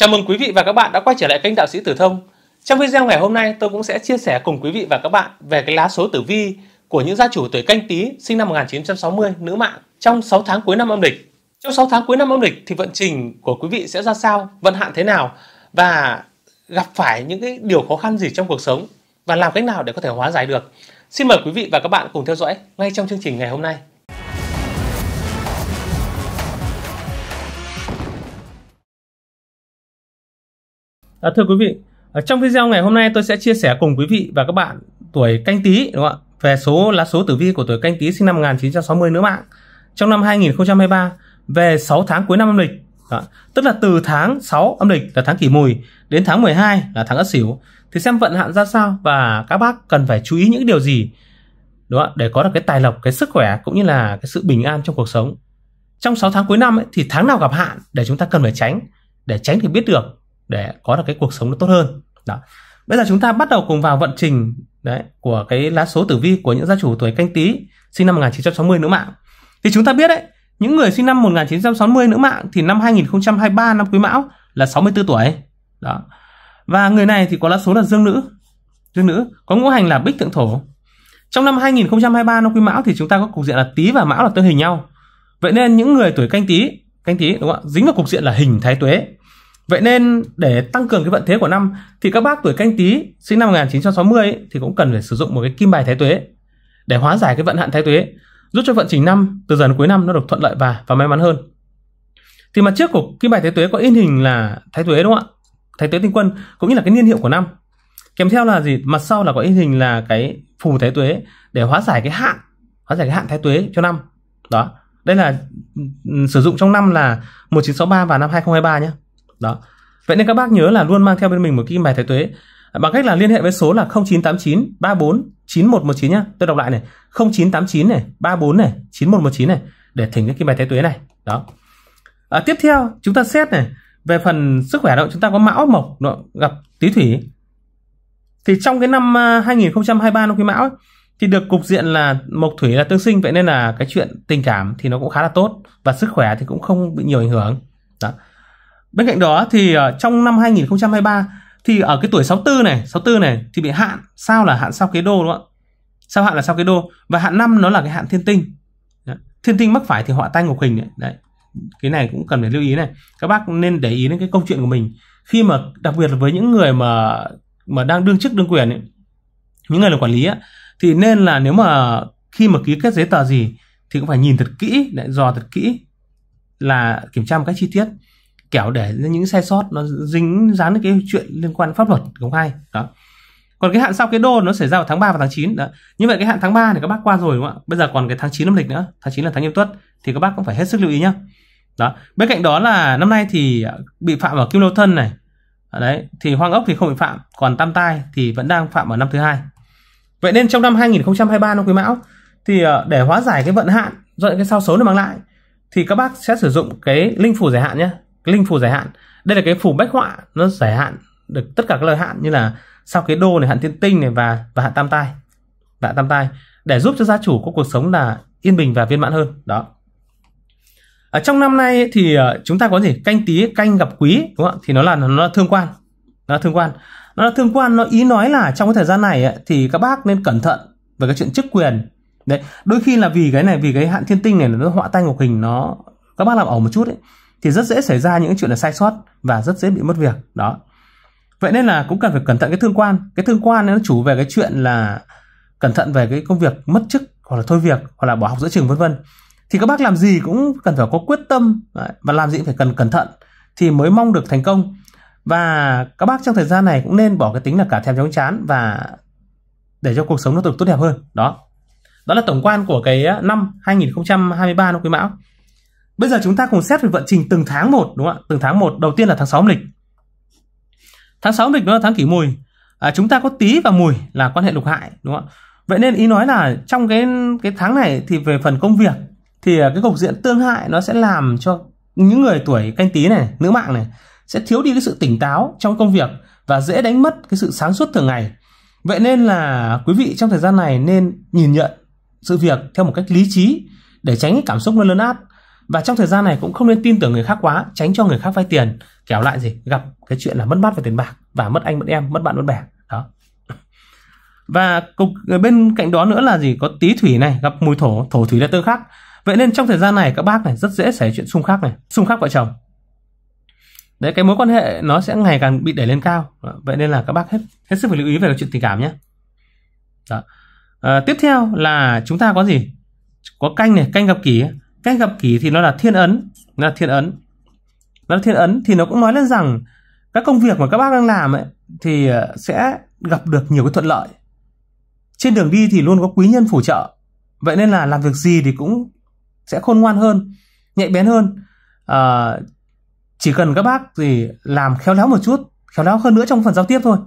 Chào mừng quý vị và các bạn đã quay trở lại kênh Đạo sĩ Tử Thông. Trong video ngày hôm nay, tôi cũng sẽ chia sẻ cùng quý vị và các bạn về cái lá số tử vi của những gia chủ tuổi canh tí sinh năm 1960 nữ mạng trong 6 tháng cuối năm âm lịch. Trong 6 tháng cuối năm âm lịch thì vận trình của quý vị sẽ ra sao, vận hạn thế nào và gặp phải những cái điều khó khăn gì trong cuộc sống và làm cách nào để có thể hóa giải được. Xin mời quý vị và các bạn cùng theo dõi ngay trong chương trình ngày hôm nay. À, thưa quý vị, ở trong video ngày hôm nay tôi sẽ chia sẻ cùng quý vị và các bạn tuổi canh tí đúng không ạ? Về số lá số tử vi của tuổi canh tí sinh năm 1960 nữa mạng trong năm 2023 về 6 tháng cuối năm âm lịch. Đó. Tức là từ tháng 6 âm lịch là tháng kỷ mùi đến tháng 12 là tháng ất sửu thì xem vận hạn ra sao và các bác cần phải chú ý những điều gì đúng không? để có được cái tài lộc, cái sức khỏe cũng như là cái sự bình an trong cuộc sống. Trong 6 tháng cuối năm ấy, thì tháng nào gặp hạn để chúng ta cần phải tránh để tránh thì biết được để có được cái cuộc sống nó tốt hơn đó bây giờ chúng ta bắt đầu cùng vào vận trình đấy của cái lá số tử vi của những gia chủ tuổi canh tý sinh năm 1960 nữ mạng thì chúng ta biết đấy những người sinh năm 1960 nữ mạng thì năm 2023 năm quý mão là 64 tuổi đó và người này thì có lá số là dương nữ dương nữ có ngũ hành là bích thượng thổ trong năm 2023 năm quý mão thì chúng ta có cục diện là tý và mão là tương hình nhau vậy nên những người tuổi canh tý canh tý đúng không ạ dính vào cục diện là hình thái tuế Vậy nên để tăng cường cái vận thế của năm thì các bác tuổi canh tí sinh năm 1960 ấy, thì cũng cần phải sử dụng một cái kim bài thái tuế để hóa giải cái vận hạn thái tuế, giúp cho vận trình năm từ dần cuối năm nó được thuận lợi và và may mắn hơn. Thì mặt trước của kim bài thái tuế có in hình là thái tuế đúng không ạ? Thái tuế tinh quân cũng như là cái niên hiệu của năm. Kèm theo là gì? Mặt sau là có in hình là cái phù thái tuế để hóa giải cái hạn, hóa giải cái hạn thái tuế cho năm. Đó. Đây là ừ, sử dụng trong năm là 1963 và năm 2023 nhé đó vậy nên các bác nhớ là luôn mang theo bên mình một cái kim bài thái tuế bằng cách là liên hệ với số là 0989 34 9119 nhá tôi đọc lại này 0989 này 34 này 9119 này để thỉnh cái kim bài thái tuế này đó à, tiếp theo chúng ta xét này về phần sức khỏe động chúng ta có mão mộc nó gặp tý thủy thì trong cái năm 2023 à, năm quý mão ấy, thì được cục diện là mộc thủy là tương sinh vậy nên là cái chuyện tình cảm thì nó cũng khá là tốt và sức khỏe thì cũng không bị nhiều ảnh hưởng đó Bên cạnh đó thì ờ, trong năm 2023 thì ở cái tuổi 64 này, 64 này thì bị hạn, sao là hạn sao kế đô đúng không ạ? Sao hạn là sao kế đô và hạn năm nó là cái hạn thiên tinh. Thiên tinh mắc phải thì họa tay ngục hình đấy. đấy. Cái này cũng cần phải lưu ý này. Các bác nên để ý đến cái câu chuyện của mình khi mà đặc biệt là với những người mà mà đang đương chức đương quyền ấy, những người là quản lý ấy, thì nên là nếu mà khi mà ký kết giấy tờ gì thì cũng phải nhìn thật kỹ, lại dò thật kỹ là kiểm tra một cách chi tiết kẻo để những sai sót nó dính dán đến cái chuyện liên quan pháp luật công khai đó còn cái hạn sau cái đô nó xảy ra vào tháng 3 và tháng 9 đó. như vậy cái hạn tháng 3 thì các bác qua rồi đúng không ạ bây giờ còn cái tháng 9 âm lịch nữa tháng 9 là tháng nghiêm tuất thì các bác cũng phải hết sức lưu ý nhá đó bên cạnh đó là năm nay thì à, bị phạm ở kim lâu thân này à, đấy thì hoang ốc thì không bị phạm còn tam tai thì vẫn đang phạm ở năm thứ hai vậy nên trong năm 2023 năm quý mão thì à, để hóa giải cái vận hạn do những cái sao xấu nó mang lại thì các bác sẽ sử dụng cái linh phù giải hạn nhé linh phù giải hạn đây là cái phù bách họa nó giải hạn được tất cả các lời hạn như là sao kế đô này hạn thiên tinh này và và hạn tam tai và hạn tam tai để giúp cho gia chủ có cuộc sống là yên bình và viên mãn hơn đó ở trong năm nay thì ờ, chúng ta có gì canh tí canh gặp quý đúng không thì nó là nó là thương quan nó là thương quan nó là thương quan nó ý nói là trong cái thời gian này thì các bác nên cẩn thận về cái chuyện chức quyền đấy đôi khi là vì cái này vì cái hạn thiên tinh này nó họa tay ngọc hình nó các bác làm ẩu một chút ấy thì rất dễ xảy ra những chuyện là sai sót và rất dễ bị mất việc đó vậy nên là cũng cần phải cẩn thận cái thương quan cái thương quan nó chủ về cái chuyện là cẩn thận về cái công việc mất chức hoặc là thôi việc hoặc là bỏ học giữa trường vân vân thì các bác làm gì cũng cần phải có quyết tâm và làm gì cũng phải cần cẩn thận thì mới mong được thành công và các bác trong thời gian này cũng nên bỏ cái tính là cả thèm chóng chán và để cho cuộc sống nó được tốt đẹp hơn đó đó là tổng quan của cái năm 2023 năm quý mão Bây giờ chúng ta cùng xét về vận trình từng tháng một đúng không ạ? Từng tháng một đầu tiên là tháng 6 âm lịch. Tháng 6 âm lịch đó là tháng kỷ mùi. À, chúng ta có tí và mùi là quan hệ lục hại đúng không ạ? Vậy nên ý nói là trong cái cái tháng này thì về phần công việc thì à, cái cục diện tương hại nó sẽ làm cho những người tuổi canh tí này, nữ mạng này sẽ thiếu đi cái sự tỉnh táo trong công việc và dễ đánh mất cái sự sáng suốt thường ngày. Vậy nên là quý vị trong thời gian này nên nhìn nhận sự việc theo một cách lý trí để tránh cảm xúc nó lớn át và trong thời gian này cũng không nên tin tưởng người khác quá tránh cho người khác vay tiền kéo lại gì gặp cái chuyện là mất mát về tiền bạc và mất anh mất em mất bạn mất bè đó và cục ờ, bên cạnh đó nữa là gì có tí thủy này gặp mùi thổ thổ thủy là tương khắc vậy nên trong thời gian này các bác này rất dễ xảy chuyện xung khắc này xung khắc vợ chồng đấy cái mối quan hệ nó sẽ ngày càng bị đẩy lên cao vậy nên là các bác hết hết sức phải lưu ý về chuyện tình cảm nhé đó. À, tiếp theo là chúng ta có gì có canh này canh gặp kỷ cách gặp ký thì nó là thiên ấn nó là thiên ấn nó là thiên ấn thì nó cũng nói lên rằng các công việc mà các bác đang làm ấy thì ờ, sẽ gặp được nhiều cái thuận lợi trên đường đi thì luôn có quý nhân phù trợ vậy nên là làm việc gì thì cũng sẽ khôn ngoan hơn nhạy bén hơn à, chỉ cần các bác thì làm khéo léo một chút khéo léo hơn nữa trong phần giao tiếp thôi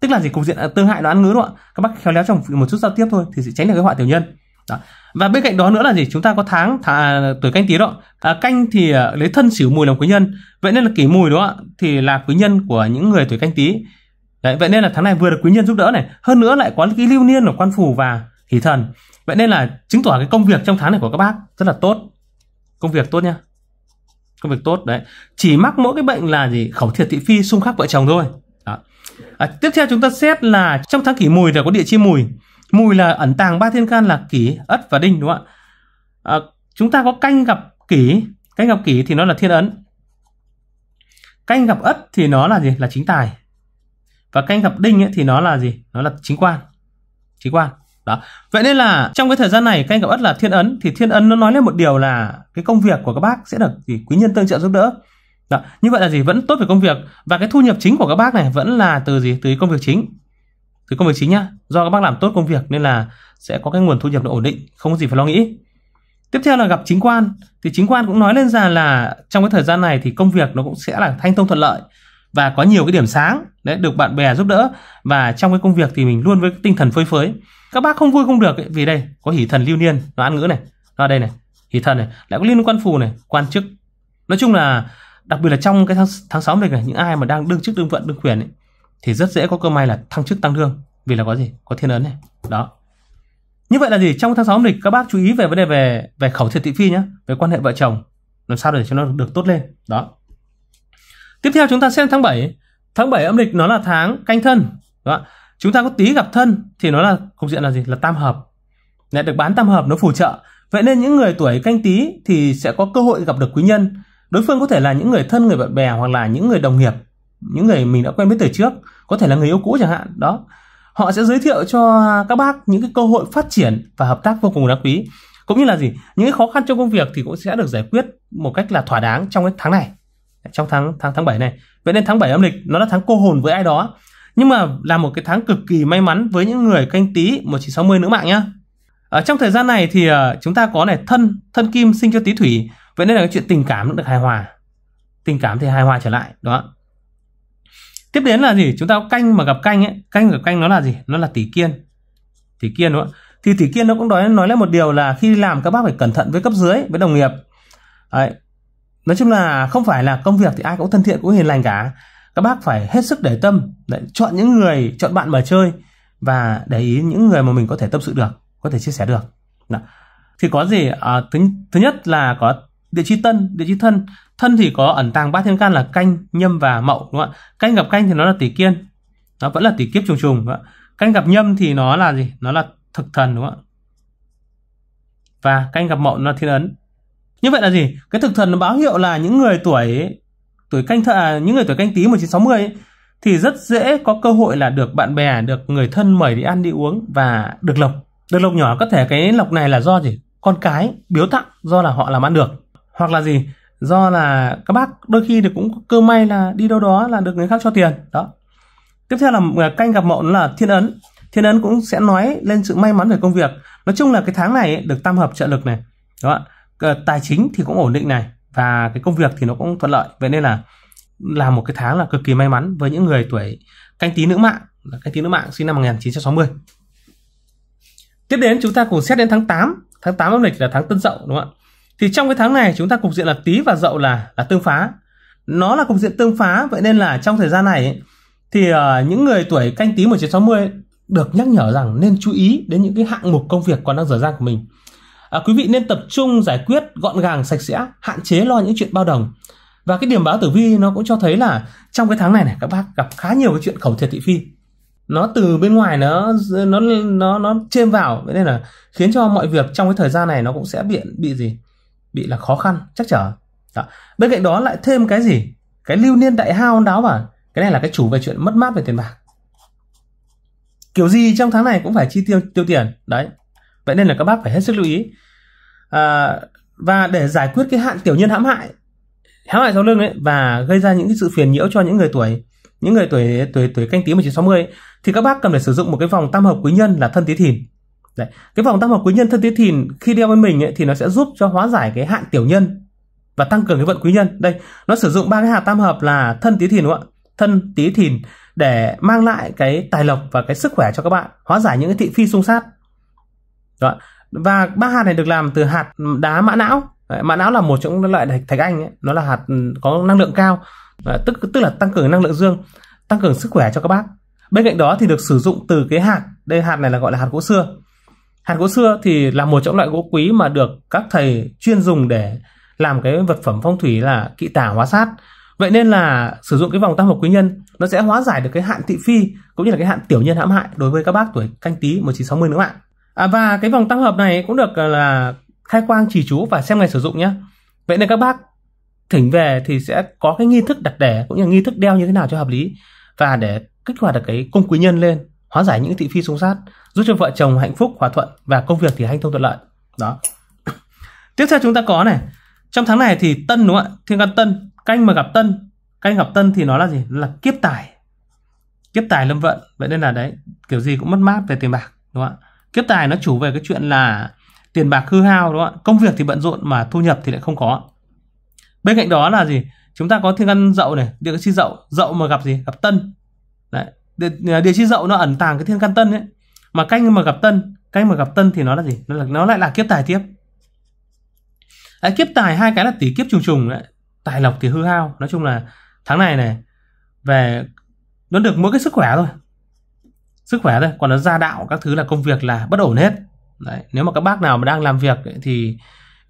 tức là gì cục diện à, tương hại nó ăn ngứa đúng không ạ các bác khéo léo trong một chút giao tiếp thôi thì sẽ tránh được cái họa tiểu nhân đó. và bên cạnh đó nữa là gì chúng ta có tháng, tháng tuổi canh tí đó à, canh thì à, lấy thân xỉu mùi làm quý nhân vậy nên là kỷ mùi đó thì là quý nhân của những người tuổi canh tí Đấy, vậy nên là tháng này vừa được quý nhân giúp đỡ này hơn nữa lại có cái lưu niên của quan phù và hỷ thần vậy nên là chứng tỏ cái công việc trong tháng này của các bác rất là tốt công việc tốt nha công việc tốt đấy chỉ mắc mỗi cái bệnh là gì khẩu thiệt thị phi xung khắc vợ chồng thôi đó. À, tiếp theo chúng ta xét là trong tháng kỷ mùi là có địa chi mùi mùi là ẩn tàng ba thiên can là kỷ ất và đinh đúng không ạ à, chúng ta có canh gặp kỷ canh gặp kỷ thì nó là thiên ấn canh gặp ất thì nó là gì là chính tài và canh gặp đinh ấy, thì nó là gì nó là chính quan chính quan đó vậy nên là trong cái thời gian này canh gặp ất là thiên ấn thì thiên ấn nó nói lên một điều là cái công việc của các bác sẽ được gì quý nhân tương trợ giúp đỡ đó. như vậy là gì vẫn tốt về công việc và cái thu nhập chính của các bác này vẫn là từ gì từ công việc chính thứ công việc chính nhá do các bác làm tốt công việc nên là sẽ có cái nguồn thu nhập nó ổn định không có gì phải lo nghĩ tiếp theo là gặp chính quan thì chính quan cũng nói lên rằng là trong cái thời gian này thì công việc nó cũng sẽ là thanh thông thuận lợi và có nhiều cái điểm sáng đấy được bạn bè giúp đỡ và trong cái công việc thì mình luôn với cái tinh thần phơi phới các bác không vui không được ấy, vì đây có hỷ thần lưu niên nó ăn ngữ này nó đây này hỷ thần này lại có liên quan phù này quan chức nói chung là đặc biệt là trong cái tháng, tháng 6 này những ai mà đang đương chức đương vận đương quyền ấy, thì rất dễ có cơ may là thăng chức tăng lương vì là có gì có thiên ấn này đó như vậy là gì trong tháng 6 âm lịch các bác chú ý về vấn đề về về khẩu thiệt thị phi nhé về quan hệ vợ chồng làm sao để cho nó được tốt lên đó tiếp theo chúng ta xem tháng 7 tháng 7 âm lịch nó là tháng canh thân đó chúng ta có tí gặp thân thì nó là cục diện là gì là tam hợp lại được bán tam hợp nó phù trợ vậy nên những người tuổi canh tí thì sẽ có cơ hội gặp được quý nhân đối phương có thể là những người thân người bạn bè hoặc là những người đồng nghiệp những người mình đã quen biết từ trước có thể là người yêu cũ chẳng hạn đó họ sẽ giới thiệu cho các bác những cái cơ hội phát triển và hợp tác vô cùng đáng quý cũng như là gì những cái khó khăn trong công việc thì cũng sẽ được giải quyết một cách là thỏa đáng trong cái tháng này trong tháng tháng tháng 7 này vậy nên tháng 7 âm lịch nó là tháng cô hồn với ai đó nhưng mà là một cái tháng cực kỳ may mắn với những người canh tí 1960 nữ mạng nhá ở trong thời gian này thì ờ, chúng ta có này thân thân kim sinh cho tí thủy vậy nên là cái chuyện tình cảm cũng được hài hòa tình cảm thì hài hòa trở lại đó tiếp đến là gì chúng ta có canh mà gặp canh ấy canh gặp canh nó là gì nó là tỷ kiên tỷ kiên đúng không thì tỷ kiên nó cũng nói nói lên một điều là khi làm các bác phải cẩn thận với cấp dưới với đồng nghiệp Đấy. nói chung là không phải là công việc thì ai cũng thân thiện cũng hiền lành cả các bác phải hết sức để tâm Đấy. chọn những người chọn bạn mà chơi và để ý những người mà mình có thể tâm sự được có thể chia sẻ được Đó. thì có gì à, thứ, thứ nhất là có địa chi tân địa chi thân thân thì có ẩn tàng ba thiên can là canh nhâm và mậu đúng không ạ canh gặp canh thì nó là tỷ kiên nó vẫn là tỷ kiếp trùng trùng đúng không ạ canh gặp nhâm thì nó là gì nó là thực thần đúng không ạ và canh gặp mậu nó là thiên ấn như vậy là gì cái thực thần nó báo hiệu là những người tuổi tuổi canh thợ à, những người tuổi canh tí 1960 ấy, thì rất dễ có cơ hội là được bạn bè được người thân mời đi ăn đi uống và được lộc được lộc nhỏ có thể cái lộc này là do gì con cái biếu tặng do là họ làm ăn được hoặc là gì do là các bác đôi khi thì cũng cơ may là đi đâu đó là được người khác cho tiền đó tiếp theo là à, canh gặp mộng là thiên ấn thiên ấn cũng sẽ nói lên sự may mắn về công việc nói chung là cái tháng này được tam hợp trợ lực này đó tài chính thì cũng ổn định này và cái công việc thì nó cũng thuận lợi vậy nên là là một cái tháng là cực kỳ may mắn với những người tuổi canh tí nữ mạng là canh tí nữ mạng sinh năm 1960 tiếp đến chúng ta cùng xét đến tháng 8 tháng 8 âm lịch là tháng tân dậu đúng không ạ thì trong cái tháng này chúng ta cục diện là tí và dậu là là tương phá. Nó là cục diện tương phá vậy nên là trong thời gian này ấy, thì uh, những người tuổi canh tí 1960 được nhắc nhở rằng nên chú ý đến những cái hạng mục công việc còn đang dở dang của mình. À, quý vị nên tập trung giải quyết gọn gàng sạch sẽ, hạn chế lo những chuyện bao đồng. Và cái điểm báo tử vi nó cũng cho thấy là trong cái tháng này này các bác gặp khá nhiều cái chuyện khẩu thiệt thị phi. Nó từ bên ngoài nó nó nó nó chêm vào, vậy nên là khiến cho mọi việc trong cái thời gian này nó cũng sẽ bị bị gì? bị là khó khăn chắc trở đó. bên cạnh đó lại thêm cái gì cái lưu niên đại hao đáo vào cái này là cái chủ về chuyện mất mát về tiền bạc kiểu gì trong tháng này cũng phải chi tiêu tiêu tiền đấy vậy nên là các bác phải hết sức lưu ý à, và để giải quyết cái hạn tiểu nhân hãm hại hãm hại sau lưng ấy và gây ra những cái sự phiền nhiễu cho những người tuổi những người tuổi tuổi tuổi canh tí 1960 ấy, thì các bác cần phải sử dụng một cái vòng tam hợp quý nhân là thân tí thìn Đấy. Cái vòng tam hợp quý nhân thân tí thìn khi đeo bên mình ấy, thì nó sẽ giúp cho hóa giải cái hạn tiểu nhân và tăng cường cái vận quý nhân. Đây, nó sử dụng ba cái hạt tam hợp là thân tí thìn đúng không ạ? Thân tí thìn để mang lại cái tài lộc và cái sức khỏe cho các bạn, hóa giải những cái thị phi xung sát. Đó. Và ba hạt này được làm từ hạt đá mã não. Đấy, mã não là một trong những loại thạch anh ấy, nó là hạt ừ, có năng lượng cao, Đấy, tức tức là tăng cường năng lượng dương, tăng cường sức khỏe cho các bác. Bên cạnh đó thì được sử dụng từ cái hạt, đây hạt này là gọi là hạt gỗ xưa Hạt gỗ xưa thì là một trong loại gỗ quý mà được các thầy chuyên dùng để làm cái vật phẩm phong thủy là kỵ tả hóa sát. Vậy nên là sử dụng cái vòng tam hợp quý nhân nó sẽ hóa giải được cái hạn thị phi cũng như là cái hạn tiểu nhân hãm hại đối với các bác tuổi canh tí 1960 nữa bạn. À, và cái vòng tam hợp này cũng được à, là khai quang trì chú và xem ngày sử dụng nhé. Vậy nên các bác thỉnh về thì sẽ có cái nghi thức đặt đẻ cũng như nghi thức đeo như thế nào cho hợp lý và để kích hoạt được cái cung quý nhân lên hóa giải những thị phi xung sát, giúp cho vợ chồng hạnh phúc, hòa thuận và công việc thì hanh thông thuận lợi. Đó. Tiếp theo chúng ta có này, trong tháng này thì tân đúng không ạ? Thiên can tân, canh mà gặp tân, canh gặp tân thì nó là gì? là kiếp tài. Kiếp tài lâm vận. Vậy nên là đấy, kiểu gì cũng mất mát về tiền bạc, đúng không ạ? Kiếp tài nó chủ về cái chuyện là tiền bạc hư hao đúng không ạ? Công việc thì bận rộn mà thu nhập thì lại không có. Bên cạnh đó là gì? Chúng ta có thiên can dậu này, địa chi dậu, dậu mà gặp gì? Gặp tân. Đấy, địa, à, địa chi dậu nó ẩn tàng cái thiên can tân ấy mà canh mà gặp tân canh mà gặp tân thì nó là gì nó là nó lại là kiếp tài tiếp à, kiếp tài hai cái là tỷ kiếp trùng trùng đấy tài lộc thì hư hao nói chung là tháng này này về nó được mỗi cái sức khỏe thôi sức khỏe thôi còn nó gia đạo các thứ là công việc là bất ổn hết đấy. nếu mà các bác nào mà đang làm việc ấy, thì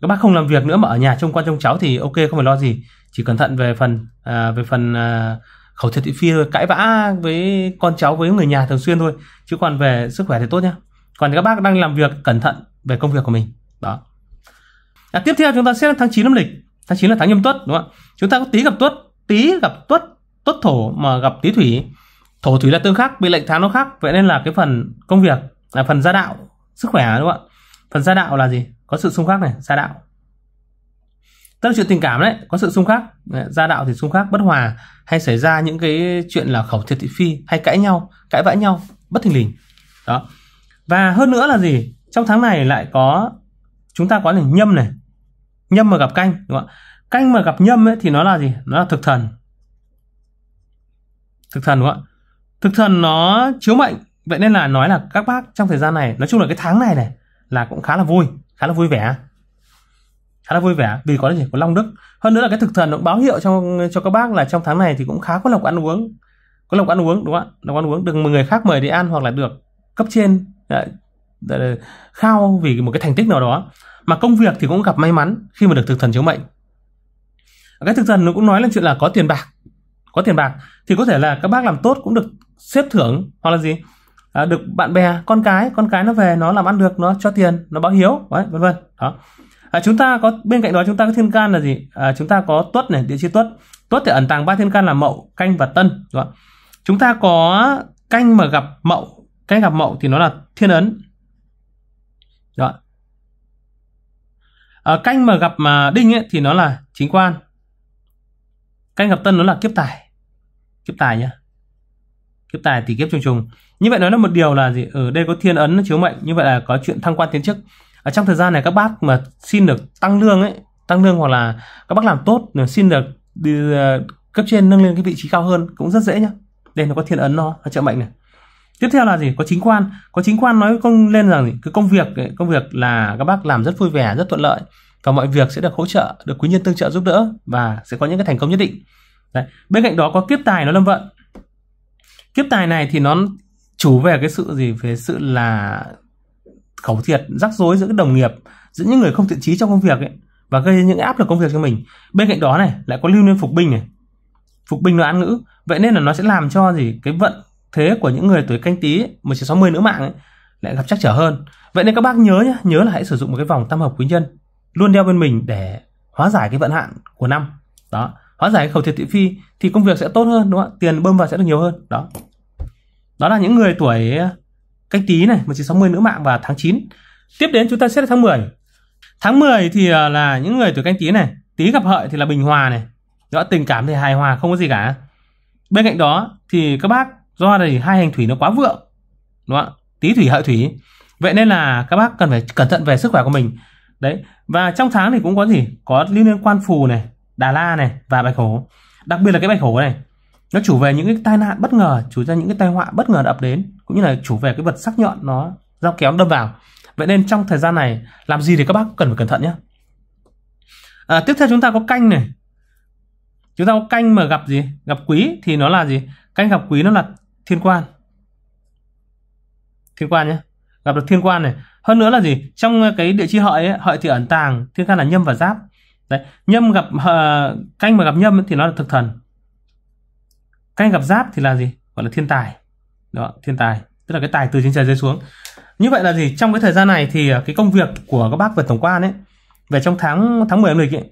các bác không làm việc nữa mà ở nhà trông con trông cháu thì ok không phải lo gì chỉ cẩn thận về phần à, về phần à, khẩu thiệt thị phi thôi cãi vã với con cháu với người nhà thường xuyên thôi chứ còn về sức khỏe thì tốt nhá còn các bác đang làm việc cẩn thận về công việc của mình đó à, tiếp theo chúng ta sẽ tháng 9 âm lịch tháng 9 là tháng nhâm tuất đúng không ạ chúng ta có tí gặp tuất tí gặp tuất tuất thổ mà gặp tí thủy thổ thủy là tương khắc bị lệnh tháng nó khác vậy nên là cái phần công việc là phần gia đạo sức khỏe đúng không ạ phần gia đạo là gì có sự xung khắc này gia đạo tức là chuyện tình cảm đấy có sự xung khắc gia đạo thì xung khắc bất hòa hay xảy ra những cái chuyện là khẩu thiệt thị phi hay cãi nhau cãi vã nhau bất thình lình đó và hơn nữa là gì trong tháng này lại có chúng ta có là nhâm này nhâm mà gặp canh đúng không ạ canh mà gặp nhâm ấy thì nó là gì nó là thực thần thực thần đúng không ạ thực thần nó chiếu mệnh vậy nên là nói là các bác trong thời gian này nói chung là cái tháng này này là cũng khá là vui khá là vui vẻ khá là vui vẻ vì có thể của Long Đức hơn nữa là cái thực thần nó báo hiệu cho cho các bác là trong tháng này thì cũng khá có lộc ăn uống có lộc ăn uống đúng không ạ lộc ăn uống được người khác mời đi ăn hoặc là được cấp trên dạ, dạ, dạ, khao vì một cái thành tích nào đó mà công việc thì cũng gặp may mắn khi mà được thực thần chiếu mệnh cái thực thần nó cũng nói là chuyện là có tiền bạc có tiền bạc thì có thể là các bác làm tốt cũng được xếp thưởng hoặc là gì à, được bạn bè con cái con cái nó về nó làm ăn được nó cho tiền nó báo hiếu đấy vân vân đó à, chúng ta có bên cạnh đó chúng ta có thiên can là gì à, chúng ta có tuất này địa chi tuất tuất thì ẩn tàng ba thiên can là mậu canh và tân đúng không? chúng ta có canh mà gặp mậu canh gặp mậu thì nó là thiên ấn đó à, canh mà gặp mà đinh ấy, thì nó là chính quan canh gặp tân nó là kiếp tài kiếp tài nhá kiếp tài thì kiếp trùng trùng như vậy nói là một điều là gì ở ừ, đây có thiên ấn chiếu mệnh như vậy là có chuyện thăng quan tiến chức à, trong thời gian này các bác mà xin được tăng lương ấy tăng lương hoặc là các bác làm tốt xin được đi, ờ, cấp trên nâng lên cái vị trí cao hơn cũng rất dễ nhá đây nó có thiên ấn nó trợ mệnh này tiếp theo là gì có chính quan có chính quan nói công lên rằng gì? cái công việc công việc là các bác làm rất vui vẻ rất thuận lợi và mọi việc sẽ được hỗ trợ được quý nhân tương trợ giúp đỡ và sẽ có những cái thành công nhất định Đấy. bên cạnh đó có kiếp tài nó lâm vận kiếp tài này thì nó chủ về cái sự gì về sự là khẩu thiệt rắc rối giữa các đồng nghiệp giữa những người không thiện trí trong công việc ấy, và gây những áp lực công việc cho mình bên cạnh đó này lại có lưu niên phục binh này phục binh là án ngữ vậy nên là nó sẽ làm cho gì cái vận thế của những người tuổi canh tí một sáu mươi nữ mạng ấy, lại gặp chắc trở hơn vậy nên các bác nhớ nhé nhớ là hãy sử dụng một cái vòng tam hợp quý nhân luôn đeo bên mình để hóa giải cái vận hạn của năm đó hóa giải khẩu thiệt thị phi thì công việc sẽ tốt hơn đúng không ạ tiền bơm vào sẽ được nhiều hơn đó đó là những người tuổi canh tí này 1960 nữ mạng vào tháng 9 tiếp đến chúng ta xét tháng 10 tháng 10 thì à, là những người tuổi canh tí này tí gặp hợi thì là bình hòa này đó tình cảm thì hài hòa không có gì cả bên cạnh đó thì các bác do là hai hành thủy nó quá vượng đúng không tí thủy hợi thủy vậy nên là các bác cần phải cẩn thận về sức khỏe của mình đấy và trong tháng thì cũng có gì có liên liên quan phù này đà la này và bạch hổ đặc biệt là cái bạch hổ này nó chủ về những cái tai nạn bất ngờ chủ ra những cái tai họa bất ngờ ập đến cũng như là chủ về cái vật sắc nhọn nó dao kéo đâm vào vậy nên trong thời gian này làm gì thì các bác cần phải cẩn thận nhé à, tiếp theo chúng ta có canh này chúng ta có canh mà gặp gì gặp quý thì nó là gì canh gặp quý nó là thiên quan thiên quan nhé gặp được thiên quan này hơn nữa là gì trong cái địa chi hợi ấy, hợi thì ẩn tàng thiên can là nhâm và giáp đấy nhâm gặp uh, canh mà gặp nhâm thì nó là thực thần canh gặp giáp thì là gì gọi là thiên tài đó, thiên tài, tức là cái tài từ trên trời rơi xuống. Như vậy là gì? Trong cái thời gian này thì ờ, cái công việc của các bác vượt tổng quan ấy về trong tháng tháng 10 âm lịch ấy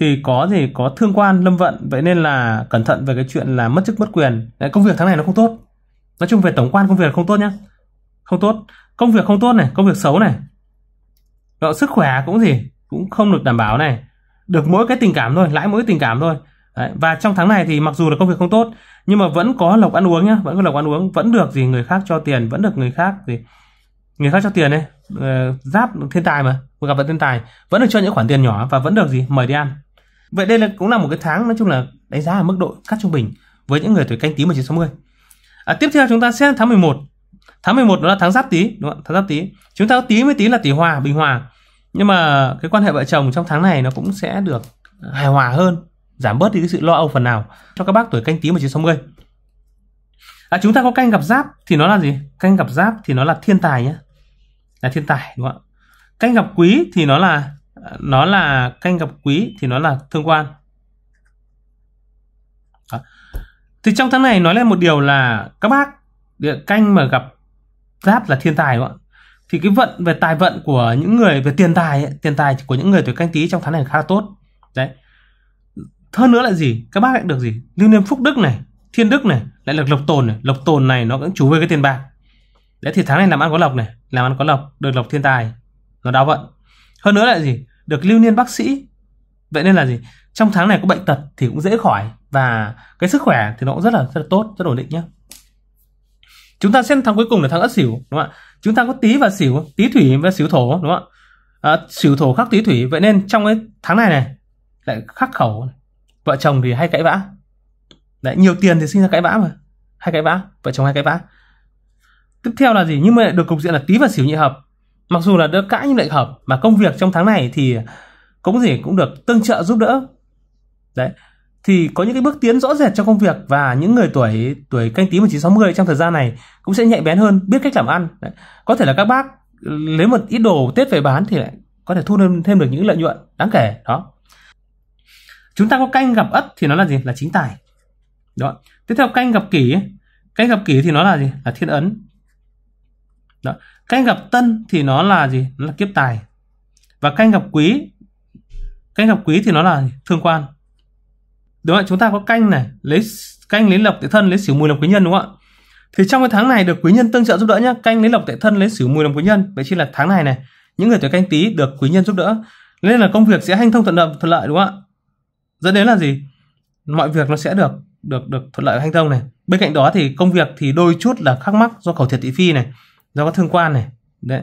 thì có gì có thương quan lâm vận vậy nên là cẩn thận về cái chuyện là mất chức mất quyền Đấy, công việc tháng này nó không tốt nói chung về tổng quan công việc không tốt nhá không tốt công việc không tốt này công việc xấu này Đó, sức khỏe cũng gì cũng không được đảm bảo này được mỗi cái tình cảm thôi lãi mỗi cái tình cảm thôi Đấy, và trong tháng này thì mặc dù là công việc không tốt nhưng mà vẫn có lộc ăn uống nhá vẫn có lộc ăn uống vẫn được gì người khác cho tiền vẫn được người khác gì người khác cho tiền đấy uh, ờ, giáp thiên tài mà gặp vận thiên tài vẫn được cho những khoản tiền nhỏ và vẫn được gì mời đi ăn vậy đây là cũng là một cái tháng nói chung là đánh giá ở mức độ cắt trung bình với những người tuổi canh tí 1960 à, tiếp theo chúng ta xem tháng 11 tháng 11 đó là tháng giáp tí đúng không tháng giáp tí chúng ta có tí với tí là tỷ hòa bình hòa nhưng mà cái quan hệ vợ chồng trong tháng này nó cũng sẽ được hài hòa hơn giảm bớt đi cái sự lo âu phần nào cho các bác tuổi canh tí 1960. À, chúng ta có canh gặp giáp thì nó là gì? Canh gặp giáp thì nó là thiên tài nhé. Là thiên tài đúng không ạ? Canh gặp quý thì nó là nó là canh gặp quý thì nó là thương quan. Đó. Thì trong tháng này nói lên một điều là các bác địa canh mà gặp giáp là thiên tài đúng không ạ? Thì cái vận về tài vận của những người về tiền tài ấy, tiền tài của những người tuổi canh tí trong tháng này khá là tốt. Đấy hơn nữa là gì các bác lại được gì lưu niêm phúc đức này thiên đức này lại được lộc tồn này lộc tồn này nó cũng chủ về cái tiền bạc đấy thì tháng này làm ăn có lộc này làm ăn có lộc được lộc thiên tài nó đáo vận hơn nữa là gì được lưu niên bác sĩ vậy nên là gì trong tháng này có bệnh tật thì cũng dễ khỏi và cái sức khỏe thì nó cũng rất là rất là tốt rất ổn định nhé chúng ta xem tháng cuối cùng là tháng ất sửu đúng không ạ chúng ta có tí và sửu tí thủy và sửu thổ đúng không ạ à, sửu thổ khắc tí thủy vậy nên trong cái tháng này này lại khắc khẩu này vợ chồng thì hay cãi vã Đấy, nhiều tiền thì sinh ra cãi vã mà hay cãi vã vợ chồng hay cãi vã tiếp theo là gì nhưng mà được cục diện là tí và xỉu nhị hợp mặc dù là đỡ cãi nhưng lại hợp mà công việc trong tháng này thì cũng gì cũng được tương trợ giúp đỡ đấy thì có những cái bước tiến rõ rệt trong công việc và những người tuổi tuổi canh tí 1960 trong thời gian này cũng sẽ nhạy bén hơn biết cách làm ăn đấy. có thể là các bác lấy một ít đồ tết về bán thì lại có thể thu thêm, thêm được những lợi nhuận đáng kể đó chúng ta có canh gặp ất thì nó là gì là chính tài đó tiếp theo canh gặp kỷ canh gặp kỷ thì nó là gì là thiên ấn đó canh gặp tân thì nó là gì nó là kiếp tài và canh gặp quý canh gặp quý thì nó là thương quan đúng không chúng ta có canh này lấy canh lấy lộc tại thân lấy xỉu mùi làm quý nhân đúng không ạ thì trong cái tháng này được quý nhân tương trợ giúp đỡ nhá canh lấy lộc tại thân lấy xỉu mùi làm quý nhân vậy chỉ là tháng này này những người tuổi canh tí được quý nhân giúp đỡ nên là công việc sẽ hanh thông thuận lợi thuận lợi đúng không ạ dẫn đến là gì mọi việc nó sẽ được được được thuận lợi hanh thông này bên cạnh đó thì công việc thì đôi chút là khắc mắc do khẩu thiệt thị phi này do có thương quan này đấy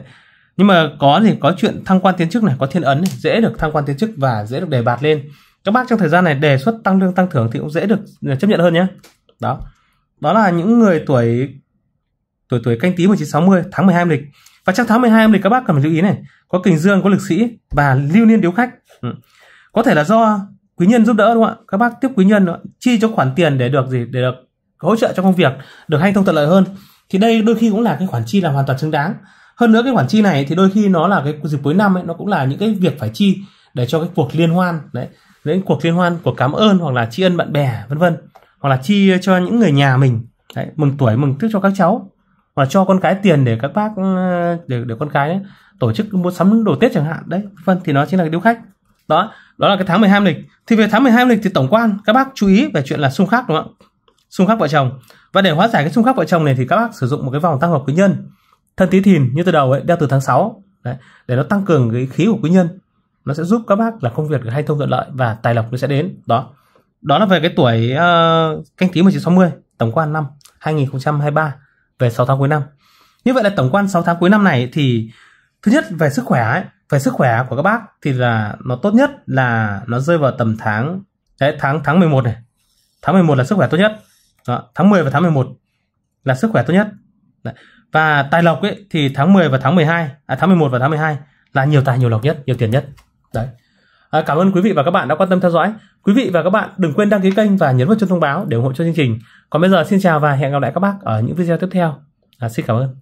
nhưng mà có thì có chuyện thăng quan tiến chức này có thiên ấn này, dễ được thăng quan tiến chức và dễ được đề bạt lên các bác trong thời gian này đề xuất tăng lương tăng thưởng thì cũng dễ được à, chấp nhận hơn nhé đó đó là những người tuổi tuổi tuổi canh tí 1960 tháng 12 âm lịch và trong tháng 12 âm lịch các bác cần phải lưu ý này có kình dương có lực sĩ và lưu niên điếu khách ừ. có thể là do quý nhân giúp đỡ đúng không ạ các bác tiếp quý nhân đúng không? chi cho khoản tiền để được gì để được hỗ trợ cho công việc được hay thông thuận lợi hơn thì đây đôi khi cũng là cái khoản chi là hoàn toàn xứng đáng hơn nữa cái khoản chi này thì đôi khi nó là cái dịp cuối năm ấy nó cũng là những cái việc phải chi để cho cái cuộc liên hoan đấy những cuộc liên hoan của cảm ơn hoặc là tri ân bạn bè vân vân hoặc là chi cho những người nhà mình đấy, mừng tuổi mừng tước cho các cháu và cho con cái tiền để các bác ờ, để để con cái ấy, tổ chức mua sắm đồ tết chẳng hạn đấy vân thì nó chính là cái điếu khách đó đó là cái tháng 12 âm lịch thì về tháng 12 âm lịch thì tổng quan các bác chú ý về chuyện là xung khắc đúng không ạ xung khắc vợ chồng và để hóa giải cái xung khắc vợ chồng này thì các bác sử dụng một cái vòng tăng hợp quý nhân thân tí thìn như từ đầu ấy đeo từ tháng 6 đấy, để nó tăng cường cái khí của quý nhân nó sẽ giúp các bác là công việc hay thông thuận lợi và tài lộc nó sẽ đến đó đó là về cái tuổi uh, canh tí 1960 tổng quan năm 2023 về 6 tháng cuối năm như vậy là tổng quan 6 tháng cuối năm này thì thứ nhất về sức khỏe ấy, về sức khỏe của các bác thì là nó tốt nhất là nó rơi vào tầm tháng đấy tháng tháng 11 này tháng 11 là sức khỏe tốt nhất đó, tháng 10 và tháng 11 là sức khỏe tốt nhất đấy. và tài lộc ấy thì tháng 10 và tháng 12 à, tháng 11 và tháng 12 là nhiều tài nhiều lộc nhất nhiều tiền nhất đấy à, cảm ơn quý vị và các bạn đã quan tâm theo dõi quý vị và các bạn đừng quên đăng ký kênh và nhấn vào chuông thông báo để ủng hộ cho chương trình còn bây giờ xin chào và hẹn gặp lại các bác ở những video tiếp theo à, xin cảm ơn